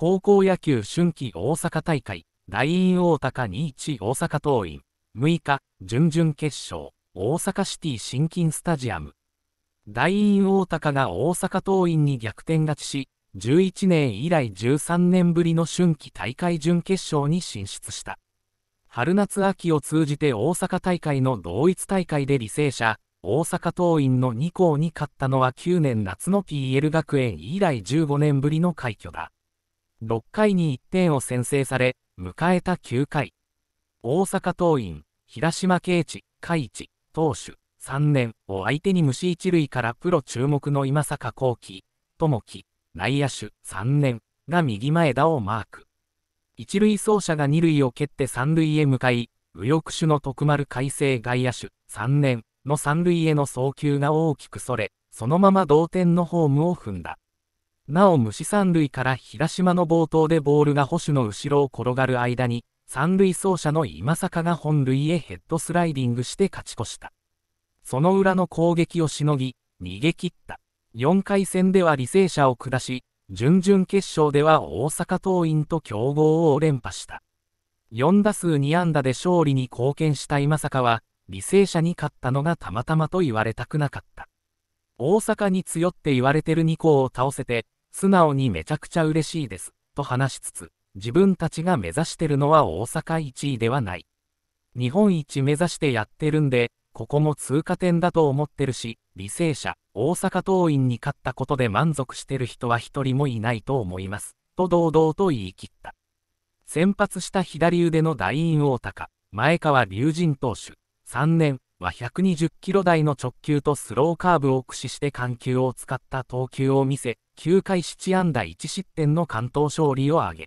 高校野球春季大阪大会、大院大高21大阪桐蔭、6日、準々決勝、大阪シティ新金スタジアム。大院大高が大阪桐蔭に逆転勝ちし、11年以来13年ぶりの春季大会準決勝に進出した。春夏秋を通じて大阪大会の同一大会で履正社、大阪桐蔭の2校に勝ったのは9年夏の PL 学園以来15年ぶりの快挙だ。6回に1点を先制され、迎えた9回。大阪桐蔭、平島圭一、海地、投手、3年を相手に虫一塁からプロ注目の今坂幸輝、友樹、内野手、3年が右前田をマーク。一塁走者が二塁を蹴って三塁へ向かい、右翼手の徳丸改正外野手、3年の三塁への送球が大きくそれ、そのまま同点のホームを踏んだ。なお無三塁から平島の冒頭でボールが捕手の後ろを転がる間に、三塁走者の今坂が本塁へヘッドスライディングして勝ち越した。その裏の攻撃をしのぎ、逃げ切った。4回戦では履正社を下し、準々決勝では大阪桐蔭と強豪を連覇した。4打数2安打で勝利に貢献した今坂は、履正社に勝ったのがたまたまと言われたくなかった。大阪に強って言われてる2校を倒せて、素直にめちゃくちゃ嬉しいです、と話しつつ、自分たちが目指してるのは大阪1位ではない。日本一目指してやってるんで、ここも通過点だと思ってるし、履正社、大阪桐蔭に勝ったことで満足してる人は一人もいないと思います、と堂々と言い切った。先発した左腕の大院大高、前川龍神投手、3年、は120キロ台の直球とスローカーブを駆使して緩急を使った投球を見せ、9回7安打1失点の関東勝利を挙げ、